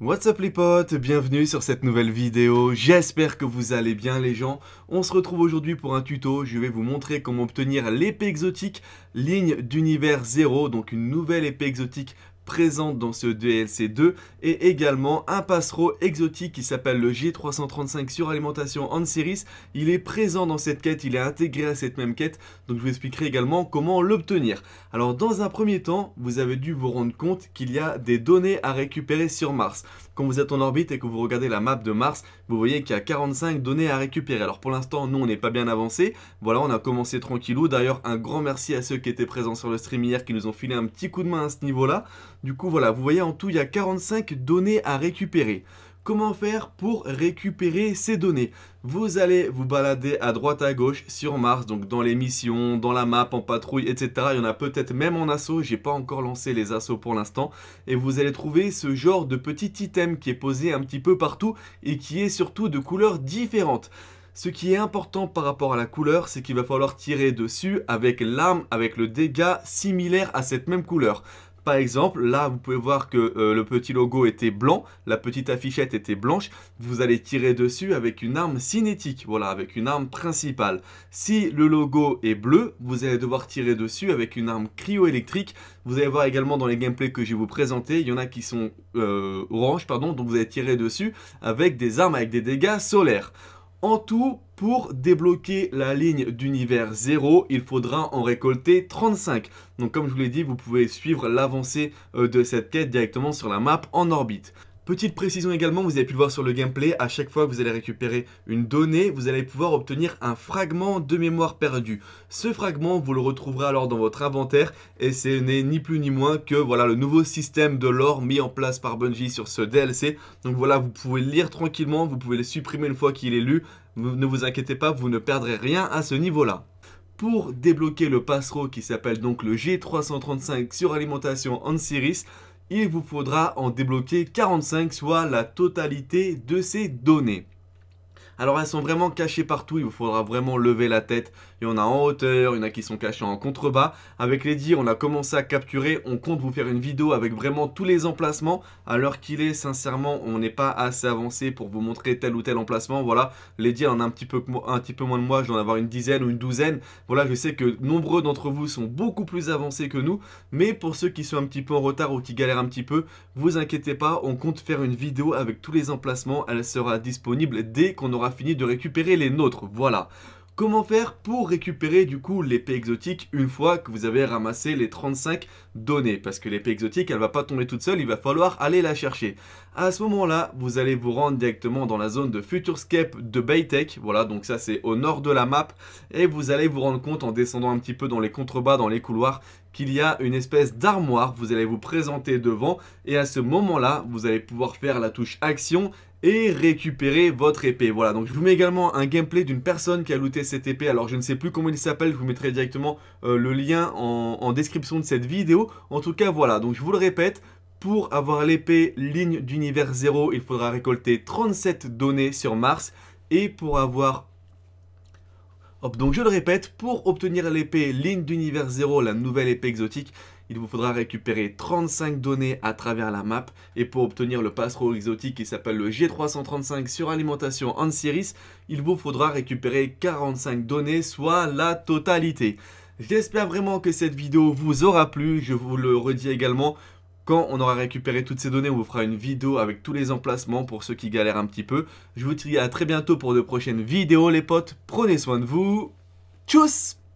What's up les potes, bienvenue sur cette nouvelle vidéo, j'espère que vous allez bien les gens. On se retrouve aujourd'hui pour un tuto, je vais vous montrer comment obtenir l'épée exotique ligne d'univers 0, donc une nouvelle épée exotique présente dans ce DLC 2 et également un passereau exotique qui s'appelle le G335 sur alimentation en series. Il est présent dans cette quête, il est intégré à cette même quête, donc je vous expliquerai également comment l'obtenir. Alors dans un premier temps, vous avez dû vous rendre compte qu'il y a des données à récupérer sur Mars. Quand vous êtes en orbite et que vous regardez la map de Mars, vous voyez qu'il y a 45 données à récupérer. Alors pour l'instant, nous on n'est pas bien avancé. Voilà, on a commencé tranquillou. D'ailleurs, un grand merci à ceux qui étaient présents sur le stream hier qui nous ont filé un petit coup de main à ce niveau-là. Du coup, voilà, vous voyez en tout, il y a 45 données à récupérer. Comment faire pour récupérer ces données Vous allez vous balader à droite à gauche sur Mars, donc dans les missions, dans la map, en patrouille, etc. Il y en a peut-être même en assaut, j'ai pas encore lancé les assauts pour l'instant. Et vous allez trouver ce genre de petit item qui est posé un petit peu partout et qui est surtout de couleurs différentes. Ce qui est important par rapport à la couleur, c'est qu'il va falloir tirer dessus avec l'arme, avec le dégât similaire à cette même couleur. Par exemple, là, vous pouvez voir que euh, le petit logo était blanc, la petite affichette était blanche. Vous allez tirer dessus avec une arme cinétique, voilà, avec une arme principale. Si le logo est bleu, vous allez devoir tirer dessus avec une arme cryoélectrique. Vous allez voir également dans les gameplays que je vais vous présenter, il y en a qui sont euh, orange, pardon, donc vous allez tirer dessus avec des armes avec des dégâts solaires. En tout, pour débloquer la ligne d'univers 0, il faudra en récolter 35. Donc comme je vous l'ai dit, vous pouvez suivre l'avancée euh, de cette quête directement sur la map en orbite. Petite précision également, vous avez pu le voir sur le gameplay, à chaque fois que vous allez récupérer une donnée, vous allez pouvoir obtenir un fragment de mémoire perdue. Ce fragment, vous le retrouverez alors dans votre inventaire et ce n'est ni plus ni moins que voilà le nouveau système de lore mis en place par Bungie sur ce DLC. Donc voilà, vous pouvez le lire tranquillement, vous pouvez le supprimer une fois qu'il est lu. Ne vous inquiétez pas, vous ne perdrez rien à ce niveau-là pour débloquer le passereau qui s'appelle donc le G335 suralimentation alimentation series il vous faudra en débloquer 45, soit la totalité de ces données. Alors elles sont vraiment cachées partout, il vous faudra vraiment lever la tête. Il y en a en hauteur, il y en a qui sont cachés en contrebas. Avec les on a commencé à capturer, on compte vous faire une vidéo avec vraiment tous les emplacements. Alors l'heure qu'il est, sincèrement, on n'est pas assez avancé pour vous montrer tel ou tel emplacement. Voilà, les en en a un petit peu, un petit peu moins de moi, je dois en avoir une dizaine ou une douzaine. Voilà, je sais que nombreux d'entre vous sont beaucoup plus avancés que nous, mais pour ceux qui sont un petit peu en retard ou qui galèrent un petit peu, vous inquiétez pas, on compte faire une vidéo avec tous les emplacements. Elle sera disponible dès qu'on aura fini de récupérer les nôtres, voilà. Comment faire pour récupérer du coup l'épée exotique une fois que vous avez ramassé les 35 données Parce que l'épée exotique, elle va pas tomber toute seule, il va falloir aller la chercher. À ce moment-là, vous allez vous rendre directement dans la zone de Futurescape de Baytech. Voilà, donc ça c'est au nord de la map. Et vous allez vous rendre compte en descendant un petit peu dans les contrebas, dans les couloirs, qu'il y a une espèce d'armoire, vous allez vous présenter devant et à ce moment-là, vous allez pouvoir faire la touche action et récupérer votre épée. Voilà, donc je vous mets également un gameplay d'une personne qui a looté cette épée. Alors je ne sais plus comment il s'appelle, je vous mettrai directement euh, le lien en, en description de cette vidéo. En tout cas, voilà, donc je vous le répète, pour avoir l'épée ligne d'univers 0, il faudra récolter 37 données sur Mars. Et pour avoir donc je le répète, pour obtenir l'épée Ligne d'Univers 0, la nouvelle épée exotique, il vous faudra récupérer 35 données à travers la map. Et pour obtenir le passereau exotique qui s'appelle le G335 sur alimentation en il vous faudra récupérer 45 données, soit la totalité. J'espère vraiment que cette vidéo vous aura plu, je vous le redis également, quand on aura récupéré toutes ces données, on vous fera une vidéo avec tous les emplacements pour ceux qui galèrent un petit peu. Je vous dis à très bientôt pour de prochaines vidéos les potes. Prenez soin de vous. Tchuss